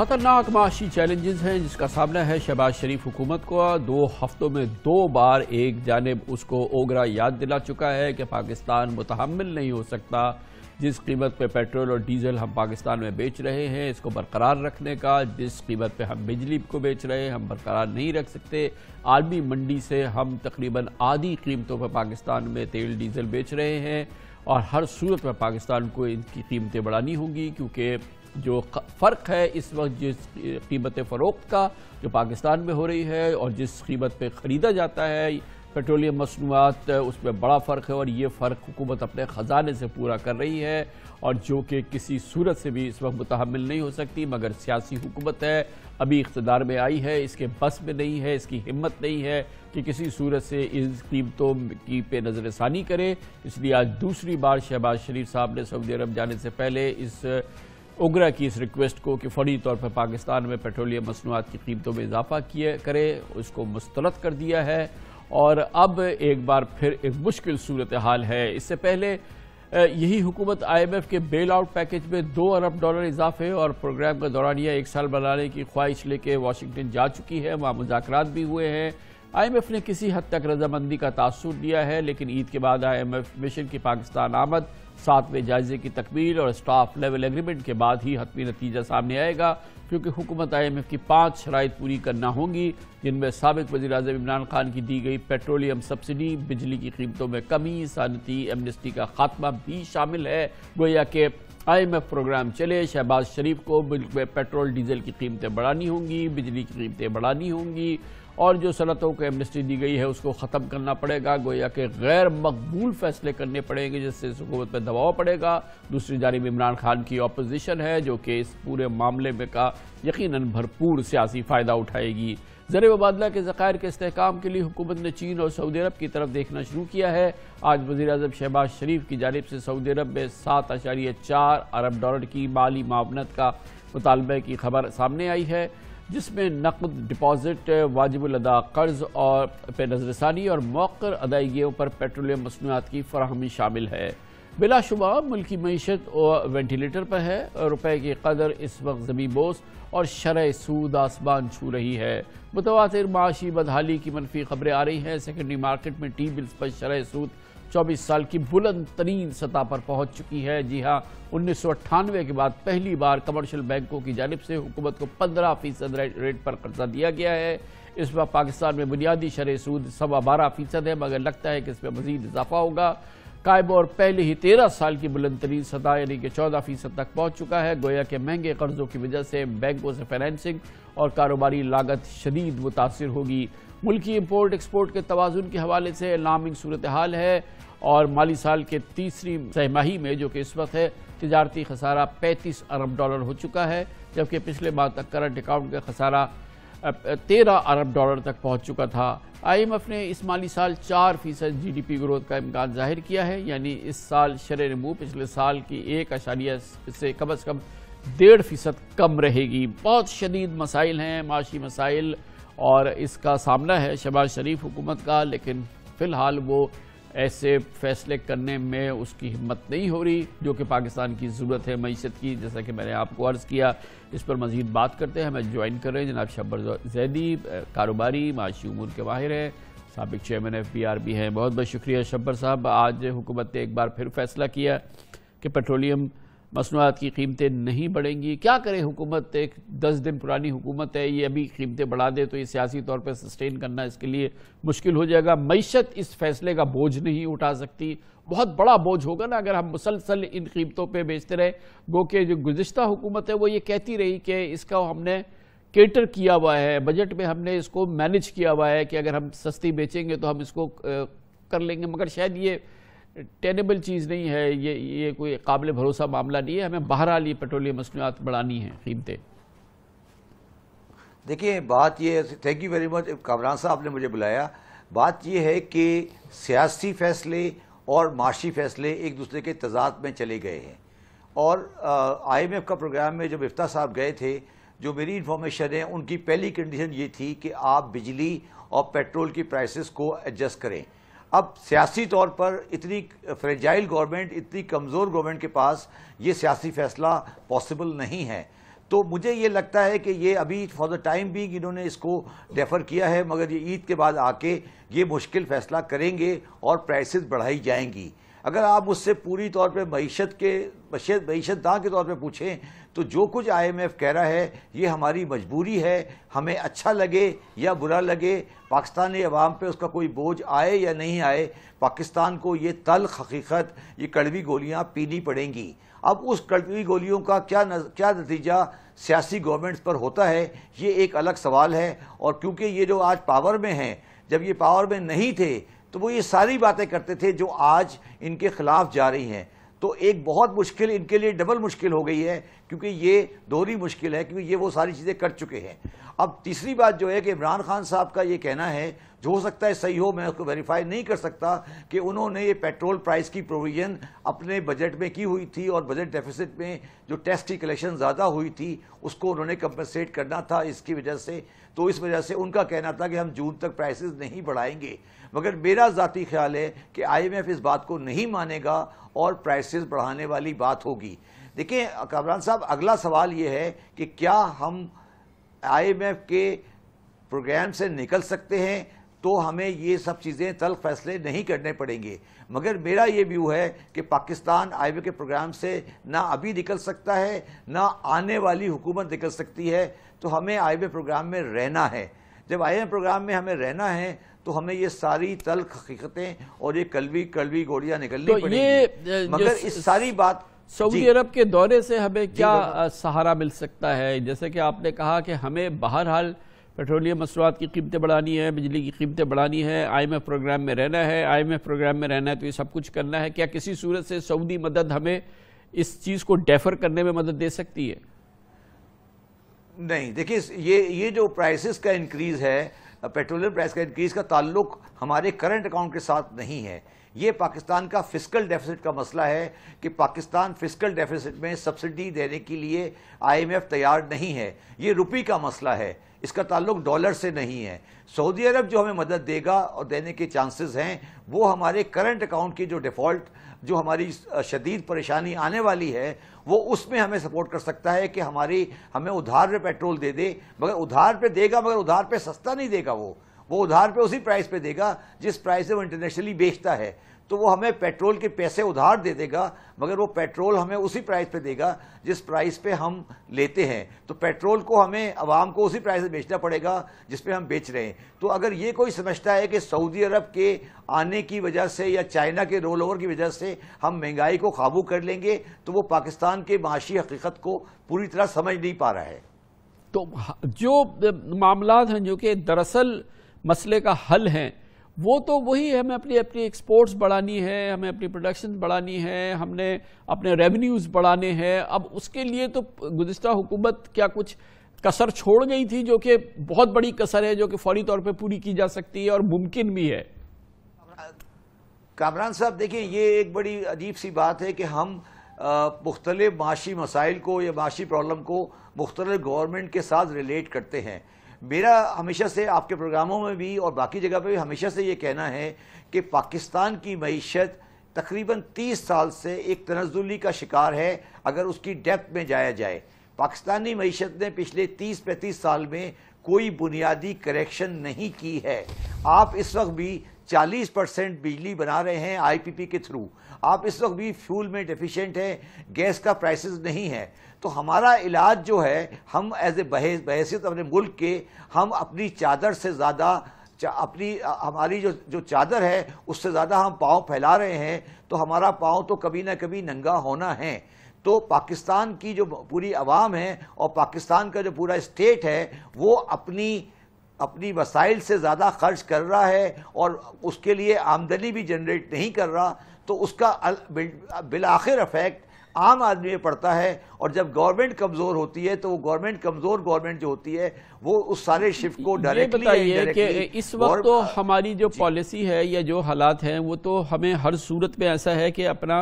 खतरनाक माशी चैलेंजेस हैं जिसका सामना है शहबाज शरीफ हुकूमत को दो हफ्तों में दो बार एक जानब उसको ओगरा याद दिला चुका है कि पाकिस्तान मुतहमल नहीं हो सकता जिस कीमत पे पेट्रोल और डीजल हम पाकिस्तान में बेच रहे हैं इसको बरकरार रखने का जिस कीमत पे हम बिजली को बेच रहे हैं हम बरकरार नहीं रख सकते आलमी मंडी से हम तकरीबन आधी कीमतों पर पाकिस्तान में तेल डीजल बेच रहे हैं और हर सूरत में पाकिस्तान को इनकी कीमतें बढ़ानी होंगी क्योंकि जो फ़र्क है इस वक्त जिस कीमत फ़रोख्त का जो पाकिस्तान में हो रही है और जिस कीमत पर ख़रीदा जाता है पेट्रोलियम मसनूआत उस पर बड़ा फ़र्क है और ये फ़र्क हुकूमत अपने ख़जाने से पूरा कर रही है और जो कि किसी सूरत से भी इस वक्त मुतहमल नहीं हो सकती मगर सियासी हुकूमत है अभी इकतदार में आई है इसके बस में नहीं है इसकी हिम्मत नहीं है कि किसी सूरत से इन कीमतों की पे नज़रसानी करे इसलिए आज दूसरी बार शहबाज शरीफ साहब ने सऊदी अरब जाने से पहले इस उगरा की इस रिक्वेस्ट को कि फौरी तौर पर पाकिस्तान में पेट्रोलियम मसनूआत की कीमतों में इजाफा किए करे उसको मुस्तरद कर दिया है और अब एक बार फिर एक मुश्किल सूरत हाल है इससे पहले यही हुकूमत आईएमएफ के बेल आउट पैकेज में दो अरब डॉलर इजाफे और प्रोग्राम का दौरानिया एक साल बनाने की ख्वाहिश लेके वाशिंगटन जा चुकी है वहाँ मुजाकर भी हुए हैं आईएमएफ ने किसी हद तक रजामंदी का तासुर दिया है लेकिन ईद के बाद आईएमएफ मिशन की पाकिस्तान आमद सातवें जायजे की तकमील और स्टाफ लेवल एग्रीमेंट के बाद ही हतमी नतीजा सामने आएगा क्योंकि हुकूमत आई एम एफ की पाँच शराइ पूरी करना होंगी जिनमें सबक वजी अजम इमरान खान की दी गई पेट्रोलियम सब्सिडी बिजली की कीमतों में कमी सानती एमनेस्टी का खात्मा भी शामिल है गोया के आई एम एफ प्रोग्राम चले शहबाज शरीफ को मुल्क में पेट्रोल डीजल की कीमतें बढ़ानी होंगी बिजली की कीमतें बढ़ानी होंगी और जो सनतों को एमनेस्टी दी गई है उसको ख़त्म करना पड़ेगा गोया के गैर मकबूल फैसले करने पड़ेंगे जिससे इस हुकूमत पर दबाव पड़ेगा दूसरी जानब इमरान खान की अपोजिशन है जो कि इस पूरे मामले में का यकीन भरपूर सियासी फ़ायदा उठाएगी ज़र मुबादला के ज़ख़ायर के इसकाम के लिए हुकूमत ने चीन और सऊदी अरब की तरफ देखना शुरू किया है आज वजी अजम शहबाज शरीफ की जानब से सऊदी अरब में सात आशारिया चार अरब डॉलर की माली मावनत का मुतालबे की खबर सामने आई है जिसमें नकद डिपॉजिट वाजिब अदा कर्ज और पे नजरसानी और मौकर अदायगियों पर पेट्रोलियम मसनूआत की फरहमी शामिल है बिलाशुबा मुल्की मीशत वेंटिलेटर पर है रुपए की कदर इस वक्त जमी बोस और शरह सूद आसमान छू रही है मुतवा माशी बदहाली की मनफी खबरें आ रही हैं सेकेंडरी मार्केट में टी बिल्स पर शरह सूद 24 साल की बुलंद तरीन सतह पर पहुंच चुकी है जी हां उन्नीस के बाद पहली बार कमर्शियल बैंकों की जानब से हुकूमत को 15 फीसद रेट पर कर्जा दिया गया है इस वक्त पाकिस्तान में बुनियादी शरह सूद सवा बारह फीसद है मगर लगता है कि इसमें मजीद इजाफा होगा कायब और पहले ही तेरह साल की बुलंद तरीन सतह यानी कि चौदह फीसद तक पहुंच चुका है गोया के महंगे कर्जों की वजह से बैंकों से फाइनेंसिंग और कारोबारी लागत शदीद मुतासर होगी मुल्की इम्पोर्ट एक्सपोर्ट के तोज़ुन के हवाले से अलार्मिंग सूरत हाल है और माली साल के तीसरी सहमाही में जो कि इस वक्त है तजारती खसारा पैंतीस अरब डॉलर हो चुका है जबकि पिछले माह तक करंट अकाउंट का खसारा तेरह अरब डॉलर तक पहुंच चुका था आईएमएफ ने इस माली साल चार फीसद जी ग्रोथ का इम्कान जाहिर किया है यानी इस साल शर नमू पिछले साल की एक अशारिया से कम अज़ कम डेढ़ फीसद कम रहेगी बहुत शदीद मसाइल हैं माशी मसाइल और इसका सामना है शबाज शरीफ हुकूमत का लेकिन फ़िलहाल वो ऐसे फैसले करने में उसकी हिम्मत नहीं हो रही जो कि पाकिस्तान की ज़रूरत है मीशत की जैसा कि मैंने आपको अर्ज़ किया इस पर मज़ीद बात करते हैं हमें ज्वाइन कर रहे हैं जनाब शब्बर जैदी कारोबारी माशी उमूर के माहिर हैं सबक चेयरमैन एफ पी आर भी हैं बहुत बहुत शुक्रिया शब्बर साहब आज हुकूमत ने एक बार फिर फैसला किया कि पेट्रोलियम मसनूआत की कीमतें नहीं बढ़ेंगी क्या करें हुकूमत एक दस दिन पुरानी हुकूमत है ये अभी कीमतें बढ़ा दे तो ये सियासी तौर पर सस्टेन करना इसके लिए मुश्किल हो जाएगा मीशत इस फैसले का बोझ नहीं उठा सकती बहुत बड़ा बोझ होगा ना अगर हम मुसलसल इन कीमतों पर बेचते रहे गो कि जो गुज्त हुकूमत है वो ये कहती रही कि इसका हमने केटर किया हुआ है बजट में हमने इसको मैनेज किया हुआ है कि अगर हम सस्ती बेचेंगे तो हम इसको कर लेंगे मगर शायद ये टेनेबल चीज़ नहीं है ये ये कोई काबिल भरोसा मामला नहीं है हमें बहरहाल ये पेट्रोलियम मसनूआत बढ़ानी है कीमतें देखिए बात ये thank you very much Kamran साहब ने मुझे बुलाया बात यह है कि सियासी फैसले और माशी फैसले एक दूसरे के तजाद में चले गए हैं और आई एम एफ का प्रोग्राम में जब इफ्ता साहब गए थे जो मेरी इन्फॉर्मेशन है उनकी पहली कंडीशन ये थी कि आप बिजली और पेट्रोल की प्राइसेस को एडजस्ट करें अब सियासी तौर पर इतनी फ्रेजाइल गवर्नमेंट इतनी कमज़ोर गवर्नमेंट के पास ये सियासी फैसला पॉसिबल नहीं है तो मुझे ये लगता है कि ये अभी फॉर द टाइम भी इन्होंने इसको डेफर किया है मगर ये ईद के बाद आके ये मुश्किल फैसला करेंगे और प्राइसेस बढ़ाई जाएंगी अगर आप उससे पूरी तौर पे मीशत के मीशत दाँ के तौर पे पूछें तो जो कुछ आईएमएफ कह रहा है ये हमारी मजबूरी है हमें अच्छा लगे या बुरा लगे पाकिस्तानी अवाम पे उसका कोई बोझ आए या नहीं आए पाकिस्तान को ये तल हकीकत ये कड़वी गोलियाँ पीनी पड़ेंगी अब उस कड़वी गोलियों का क्या न, क्या नतीजा सियासी गवर्नमेंट्स पर होता है ये एक अलग सवाल है और क्योंकि ये जो आज पावर में हैं जब ये पावर में नहीं थे तो वो ये सारी बातें करते थे जो आज इनके खिलाफ जा रही हैं तो एक बहुत मुश्किल इनके लिए डबल मुश्किल हो गई है क्योंकि ये दोहरी मुश्किल है क्योंकि ये वो सारी चीज़ें कर चुके हैं अब तीसरी बात जो है कि इमरान खान साहब का ये कहना है जो हो सकता है सही हो मैं उसको वेरीफाई नहीं कर सकता कि उन्होंने ये पेट्रोल प्राइस की प्रोविज़न अपने बजट में की हुई थी और बजट डेफिसिट में जो टैक्स की कलेक्शन ज़्यादा हुई थी उसको उन्होंने कंपनसेट करना था इसकी वजह से तो इस वजह से उनका कहना था कि हम जून तक प्राइसेस नहीं बढ़ाएंगे मगर मेरा ज़ाती ख्याल है कि आईएमएफ इस बात को नहीं मानेगा और प्राइसेस बढ़ाने वाली बात होगी देखिए कामरान साहब अगला सवाल ये है कि क्या हम आईएमएफ के प्रोग्राम से निकल सकते हैं तो हमें ये सब चीज़ें तल फैसले नहीं करने पड़ेंगे मगर मेरा ये व्यू है कि पाकिस्तान आईवे के प्रोग्राम से ना अभी निकल सकता है ना आने वाली हुकूमत निकल सकती है तो हमें आई प्रोग्राम में रहना है जब आई प्रोग्राम में हमें रहना है तो हमें ये सारी तल हकीकतें और ये कलवी कलवी गोलियां निकलनी तो पड़ेंगी मगर इस सारी बात सऊदी अरब के दौरे से हमें क्या सहारा मिल सकता है जैसे कि आपने कहा कि हमें बहरहाल पेट्रोलियम मसूआत की कीमतें बढ़ानी है बिजली की कीमतें बढ़ानी है आईएमएफ प्रोग्राम में रहना है आईएमएफ प्रोग्राम में रहना है तो ये सब कुछ करना है क्या किसी सूरत से सऊदी मदद हमें इस चीज़ को डेफर करने में मदद दे सकती है नहीं देखिए ये ये जो प्राइसेस का इंक्रीज़ है पेट्रोलियम प्राइस का इंक्रीज़ का ताल्लुक हमारे करंट अकाउंट के साथ नहीं है ये पाकिस्तान का फिजिकल डेफिसिट का मसला है कि पाकिस्तान फिजिकल डेफिसिट में सब्सिडी देने के लिए आईएमएफ तैयार नहीं है ये रुपी का मसला है इसका ताल्लुक डॉलर से नहीं है सऊदी अरब जो हमें मदद देगा और देने के चांसेस हैं वो हमारे करंट अकाउंट की जो डिफ़ॉल्ट जो हमारी शदीद परेशानी आने वाली है वो उसमें हमें सपोर्ट कर सकता है कि हमारी हमें उधार पे पेट्रोल दे दे मगर उधार पे देगा मगर उधार पे सस्ता नहीं देगा वो वो उधार पे उसी प्राइस पे देगा जिस प्राइस से वो इंटरनेशनली बेचता है तो वो हमें पेट्रोल के पैसे उधार दे देगा मगर वो पेट्रोल हमें उसी प्राइस पे देगा जिस प्राइस पे हम लेते हैं तो पेट्रोल को हमें आवाम को उसी प्राइस पर बेचना पड़ेगा जिस पे हम बेच रहे हैं तो अगर ये कोई समझता है कि सऊदी अरब के आने की वजह से या चाइना के रोल ओवर की वजह से हम महंगाई को काबू कर लेंगे तो वो पाकिस्तान के माशी हकीकत को पूरी तरह समझ नहीं पा रहा है तो जो मामला हैं जो कि दरअसल मसले का हल हैं वो तो वही है हमें अपनी अपनी एक्सपोर्ट्स बढ़ानी है हमें अपनी प्रोडक्शन बढ़ानी है हमने अपने रेवेन्यूज़ बढ़ाने हैं अब उसके लिए तो गुज्त हुकूमत क्या कुछ कसर छोड़ गई थी जो कि बहुत बड़ी कसर है जो कि फौरी तौर पर पूरी की जा सकती है और मुमकिन भी है कामरान साहब देखिए ये एक बड़ी अजीब सी बात है कि हम मुख्तलिफ माशी मसाइल को या माशी प्रॉब्लम को मुख्तलिफ गवर्नमेंट के साथ रिलेट करते हैं मेरा हमेशा से आपके प्रोग्रामों में भी और बाकी जगह पे भी हमेशा से ये कहना है कि पाकिस्तान की मीशत तकरीबन 30 साल से एक तनजुली का शिकार है अगर उसकी डेप्थ में जाया जाए पाकिस्तानी मीशत ने पिछले 30-35 साल में कोई बुनियादी करेक्शन नहीं की है आप इस वक्त भी 40 परसेंट बिजली बना रहे हैं आईपीपी के थ्रू आप इस वक्त भी फ्यूल में डिफिशेंट हैं गैस का प्राइसेस नहीं है तो हमारा इलाज जो है हम एज ए बहसीत अपने मुल्क के हम अपनी चादर से ज़्यादा अपनी हमारी जो जो चादर है उससे ज़्यादा हम पाँव फैला रहे हैं तो हमारा पाँव तो कभी ना कभी नंगा होना है तो पाकिस्तान की जो पूरी आवाम है और पाकिस्तान का जो पूरा स्टेट है वो अपनी अपनी वसाइल से ज़्यादा खर्च कर रहा है और उसके लिए आमदनी भी जनरेट नहीं कर रहा तो उसका बिल आखिर अफेक्ट आम आदमी में पड़ता है और जब गवर्नमेंट कमज़ोर होती है तो वो गवर्नमेंट कमज़ोर गवर्नमेंट जो होती है वो उस सारे शिफ्ट को डायरेक्टली बताइए कि इस वक्त तो हमारी जो पॉलिसी है या जो हालात हैं वो तो हमें हर सूरत में ऐसा है कि अपना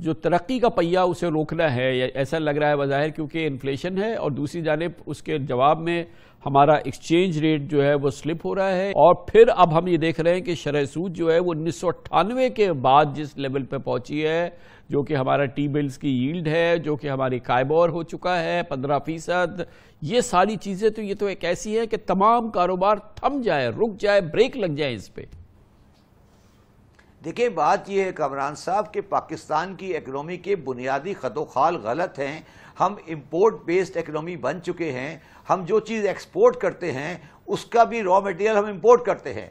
जो तरक्की का पहिया उसे रोकना है ऐसा लग रहा है बाहिर क्योंकि इन्फ्लेशन है और दूसरी जानब उसके जवाब में हमारा एक्सचेंज रेट जो है वो स्लिप हो रहा है और फिर अब हम ये देख रहे हैं कि शरह सूद जो है वो उन्नीस के बाद जिस लेवल पर पहुंची है जो कि हमारा टी बिल्स की यील्ड है जो कि हमारी कायबोर हो चुका है पंद्रह फीसद ये सारी चीज़ें तो ये तो एक ऐसी है कि तमाम कारोबार थम जाए रुक जाए ब्रेक लग जाए इस पर देखिए बात यह है कमरान साहब कि पाकिस्तान की इकनॉमी के बुनियादी खतोखाल गलत हैं हम इम्पोर्ट बेस्ड इकनॉमी बन चुके हैं हम जो चीज़ एक्सपोर्ट करते हैं उसका भी रॉ मटेरियल हम इम्पोर्ट करते हैं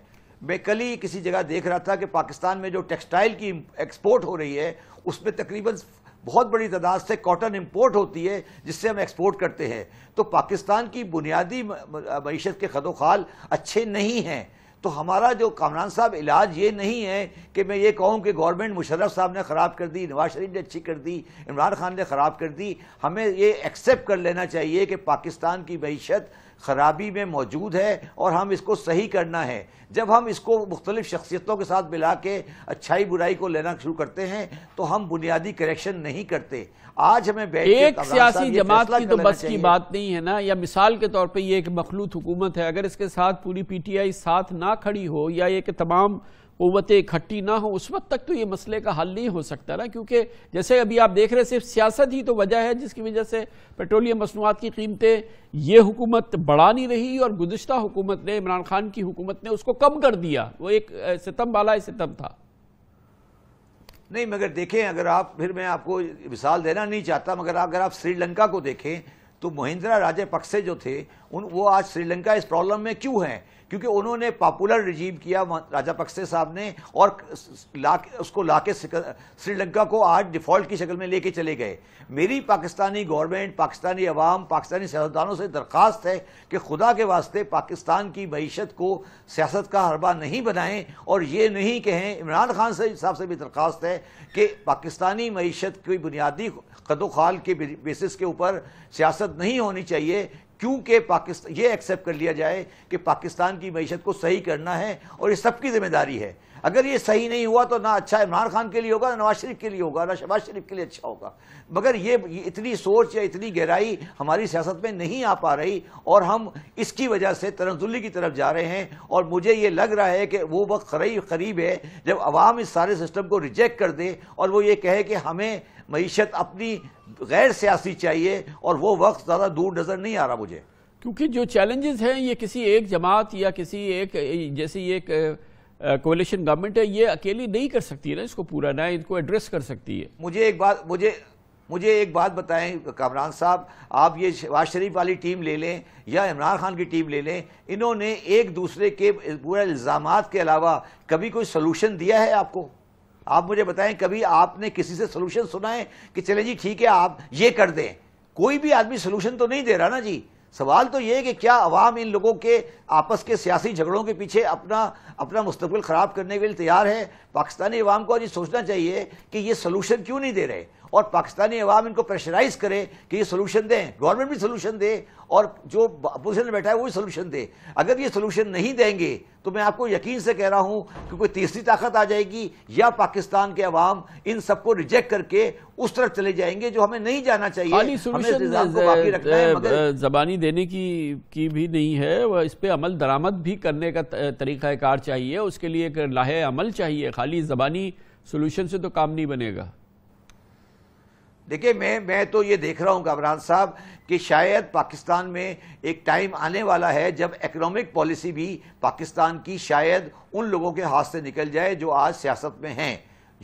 मैं कल ही किसी जगह देख रहा था कि पाकिस्तान में जो टेक्सटाइल की एक्सपोर्ट हो रही है उसमें तकरीबन बहुत बड़ी तादाद से कॉटन इंपोर्ट होती है जिससे हम एक्सपोर्ट करते हैं तो पाकिस्तान की बुनियादी मीशत के खदोखाल अच्छे नहीं हैं तो हमारा जो कामरान साहब इलाज ये नहीं है कि मैं ये कहूँ कि गवर्नमेंट मुशरफ साहब ने ख़राब कर दी नवाज शरीफ ने अच्छी कर दी इमरान खान ने ख़राब कर दी हमें ये एक्सेप्ट कर लेना चाहिए कि पाकिस्तान की मीशत खराबी में मौजूद है और हम इसको सही करना है जब हम इसको मुख्तलिफ शख्सियतों के साथ मिला के अच्छाई बुराई को लेना शुरू करते हैं तो हम बुनियादी करेक्शन नहीं करते आज हमें एक सियासी जमात की तो बस की बात नहीं है ना या मिसाल के तौर पर यह एक मखलूत हुकूमत है अगर इसके साथ पूरी पी टी आई साथ ना खड़ी हो या ये तमाम कुतें इकट्ठी ना हो उस वक्त तक तो ये मसले का हल नहीं हो सकता ना क्योंकि जैसे अभी आप देख रहे सिर्फ सियासत ही तो वजह है जिसकी वजह से पेट्रोलियम मसनूआत की कीमतें ये हुकूमत बढ़ा नहीं रही और गुजशत हुकूमत ने इमरान खान की हुकूमत ने उसको कम कर दिया वो एक सितम वाला सितम था नहीं मगर देखें अगर आप फिर मैं आपको मिसाल देना नहीं चाहता मगर अगर आप श्रीलंका को देखें तो महिंद्रा राजे पक्से जो थे उन वो आज श्रीलंका इस प्रॉब्लम में क्यों हैं क्योंकि उन्होंने पॉपुलर रिजीम किया राजा पक्से साहब ने और ला उसको ला के श्रीलंका को आज डिफॉल्ट की शक्ल में लेके चले गए मेरी पाकिस्तानी गवर्नमेंट पाकिस्तानी अवाम पाकिस्तानी सियासतदानों से दरख्वास्त है कि खुदा के वास्ते पाकिस्तान की मीशत को सियासत का हरबा नहीं बनाएं और ये नहीं कहें इमरान खान से साहब से भी दरख्वास्त है कि पाकिस्तानी मीशत की बुनियादी कदोखाल के बेसिस के ऊपर सियासत नहीं होनी चाहिए क्योंकि पाकिस्तान ये एक्सेप्ट कर लिया जाए कि पाकिस्तान की मीशत को सही करना है और ये सबकी जिम्मेदारी है अगर ये सही नहीं हुआ तो ना अच्छा इमरान खान के लिए होगा ना नवाज शरीफ के लिए होगा ना शहबाज शरीफ के लिए अच्छा होगा मगर ये इतनी सोच या इतनी गहराई हमारी सियासत में नहीं आ पा रही और हम इसकी वजह से तरजुली की तरफ जा रहे हैं और मुझे ये लग रहा है कि वो वक्त करीब करीब है जब आवाम इस सारे सिस्टम को रिजेक्ट कर दे और वो ये कहे कि हमें मीशत अपनी गैर सियासी चाहिए और वो वक्त ज़्यादा दूर नज़र नहीं आ रहा मुझे क्योंकि जो चैलेंजेस हैं ये किसी एक जमात या किसी एक जैसी एक कोलिशन गवर्नमेंट है ये अकेली नहीं कर सकती है ना इसको पूरा ना इनको एड्रेस कर सकती है मुझे एक बात मुझे मुझे एक बात बताएं कामरान साहब आप ये शहबाज शरीफ वाली टीम ले लें या इमरान खान की टीम ले लें इन्होंने एक दूसरे के पूरे इल्ज़ाम के अलावा कभी कोई सोलूशन दिया है आपको आप मुझे बताएं कभी आपने किसी से सोलूशन सुना है कि चले जी ठीक है आप ये कर दें कोई भी आदमी सोलूशन तो नहीं दे रहा ना जी सवाल तो ये है कि क्या अवाम इन लोगों के आपस के सियासी झगड़ों के पीछे अपना अपना मुस्तबिल ख़राब करने के लिए तैयार है पाकिस्तानी अवाम को आज ये सोचना चाहिए कि ये सोलूशन क्यों नहीं दे रहे और पाकिस्तानी अवाम इनको प्रेशराइज करे कि ये सोल्यूशन दें गवर्नमेंट भी सोल्यूशन दे और जो अपोजिशन में बैठा है वो भी सोल्यूशन दे अगर ये सोल्यूशन नहीं देंगे तो मैं आपको यकीन से कह रहा हूँ कि कोई तीसरी ताकत आ जाएगी या पाकिस्तान के अवाम इन सबको रिजेक्ट करके उस तरफ चले जाएंगे जो हमें नहीं जाना चाहिए जबानी देने की की भी नहीं है इस पर अमल दरामद भी करने का तरीक़ाकार चाहिए उसके लिए एक लाहे अमल चाहिए खाली जबानी सोल्यूशन से तो काम नहीं बनेगा देखिए मैं मैं तो ये देख रहा हूँ घबरान साहब कि शायद पाकिस्तान में एक टाइम आने वाला है जब इकोनॉमिक पॉलिसी भी पाकिस्तान की शायद उन लोगों के हाथ से निकल जाए जो आज सियासत में हैं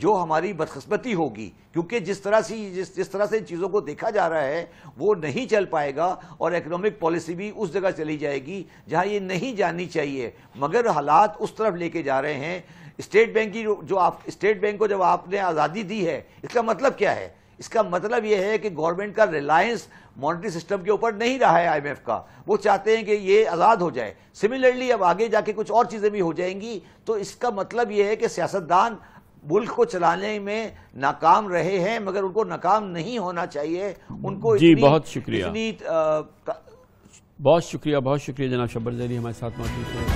जो हमारी बदकस्मती होगी क्योंकि जिस तरह से जिस जिस तरह से चीज़ों को देखा जा रहा है वो नहीं चल पाएगा और इकोनॉमिक पॉलिसी भी उस जगह चली जाएगी जहाँ ये नहीं जानी चाहिए मगर हालात उस तरफ लेके जा रहे हैं स्टेट बैंक की जो आप स्टेट बैंक को जब आपने आज़ादी दी है इसका मतलब क्या है इसका मतलब यह है कि गवर्नमेंट का रिलायंस मॉनिटरी सिस्टम के ऊपर नहीं रहा है आईएमएफ का वो चाहते हैं कि ये आज़ाद हो जाए सिमिलरली अब आगे जाके कुछ और चीज़ें भी हो जाएंगी तो इसका मतलब ये है कि सियासतदान मुल्क को चलाने में नाकाम रहे हैं मगर उनको नाकाम नहीं होना चाहिए उनको जी इतनी, बहुत शुक्रिया इतनी, आ, बहुत शुक्रिया बहुत शुक्रिया जनाब शब्बर जैली हमारे साथ मौजूद हैं